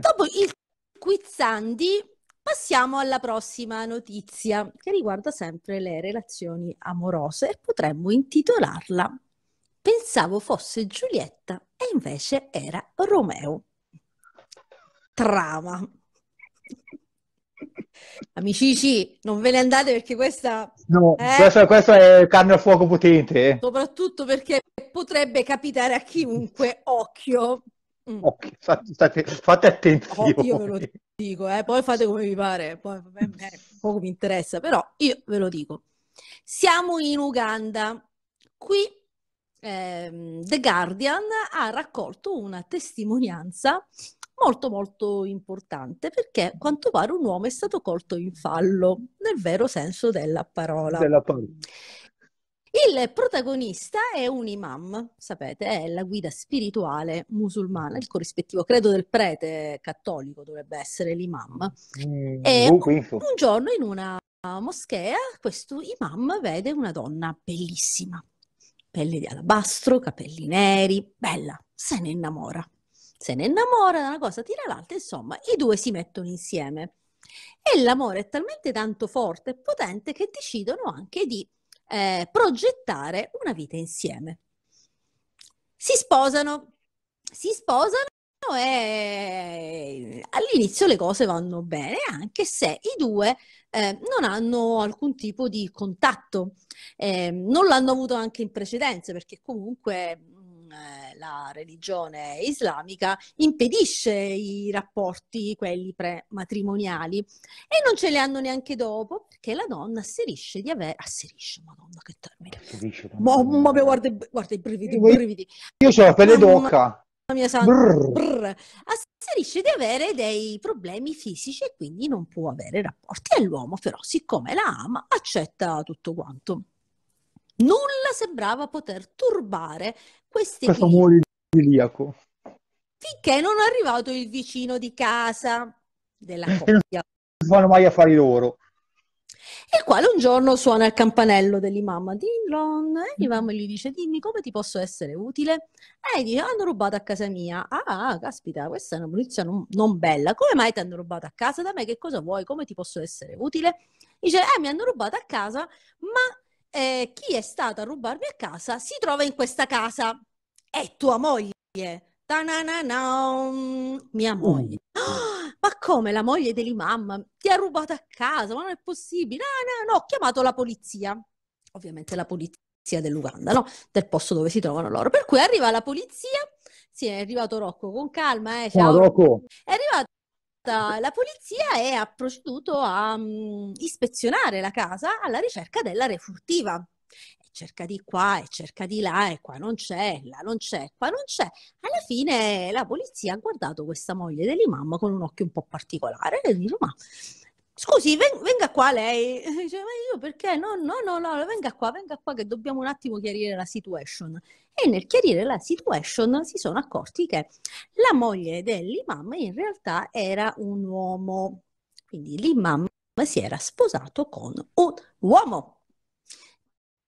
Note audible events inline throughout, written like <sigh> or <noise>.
Dopo il quizzandi passiamo alla prossima notizia che riguarda sempre le relazioni amorose e potremmo intitolarla Pensavo fosse Giulietta e invece era Romeo. Trama. Amici, non ve ne andate perché questa... No, eh, questo, questo, è carne a fuoco potente. Eh. Soprattutto perché potrebbe capitare a chiunque, occhio, Mm. Okay, fate, state, fate attenzione. Oh, io ve lo dico, eh, poi fate come vi pare, poi magari poco mi interessa, però io ve lo dico. Siamo in Uganda. Qui eh, The Guardian ha raccolto una testimonianza molto molto importante perché a quanto pare un uomo è stato colto in fallo nel vero senso della parola. Della parola. Il protagonista è un imam, sapete, è la guida spirituale musulmana, il corrispettivo credo del prete cattolico dovrebbe essere l'imam. Mm, e uh, un, giorno in una moschea questo imam vede una donna bellissima, pelle di alabastro, capelli neri, bella, se ne innamora. Se ne innamora, da una cosa tira l'altra, insomma, i due si mettono insieme. E l'amore è talmente tanto forte e potente che decidono anche di eh, progettare una vita insieme. Si sposano, si sposano e all'inizio le cose vanno bene, anche se i due eh, non hanno alcun tipo di contatto, eh, non l'hanno avuto anche in precedenza, perché comunque eh, la religione islamica impedisce i rapporti, quelli prematrimoniali, e non ce li hanno neanche dopo perché la donna asserisce di avere... Asserisce, madonna che termine. Asserisce, ma, ma guarda, guarda i brividi, i brividi. Io sono la pelle d'occa. Mamma mia santa, brr. Brr. asserisce di avere dei problemi fisici e quindi non può avere rapporti. all'uomo, però, siccome la ama, accetta tutto quanto. Nulla sembrava poter turbare questi questo amore idiliaco. Finché non è arrivato il vicino di casa della <laughs> coppia. Non vanno mai a loro. Il quale un giorno suona il campanello dell'imam di Ron e l'imam mm. gli dice dimmi come ti posso essere utile? E dice hanno rubato a casa mia. Ah, caspita, questa è una notizia non, non, bella. Come mai ti hanno rubato a casa da me? Che cosa vuoi? Come ti posso essere utile? Dice eh, mi hanno rubato a casa ma eh, chi è stata a rubarmi a casa si trova in questa casa. È tua moglie. Ta-na-na-na, mm, mia moglie. Oh, ma come la moglie dell'imamma ti ha rubato a casa? Ma non è possibile. No, no, no, ho chiamato la polizia. Ovviamente la polizia dell'Uganda, no? Del posto dove si trovano loro. Per cui arriva la polizia sì, è arrivato Rocco con calma. Eh, ciao. Ciao, Rocco. È arrivato volta la polizia è proceduto a mh, mm, ispezionare la casa alla ricerca della refurtiva. E cerca di qua e cerca di là e qua non c'è, là non c'è, qua non c'è. Alla fine la polizia ha guardato questa moglie dell'imam con un occhio un po' particolare e dice ma Scusi, venga qua lei. <laughs> Dice, ma io perché? No, no, no, no, venga qua, venga qua che dobbiamo un attimo chiarire la situation. E nel chiarire la situation si sono accorti che la moglie dell'imam in realtà era un uomo. Quindi l'imam si era sposato con un uomo.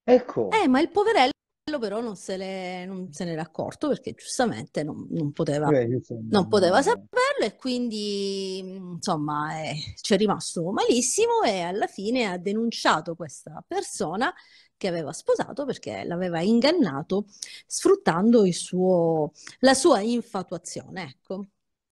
Ecco. Eh, ma il poverello però non se, ne era accorto perché giustamente non, non poteva, Beh, non poteva sapere farlo e quindi mm, insomma eh, ci è rimasto malissimo e alla fine ha denunciato questa persona che aveva sposato perché l'aveva ingannato sfruttando suo, la sua infatuazione. Ecco.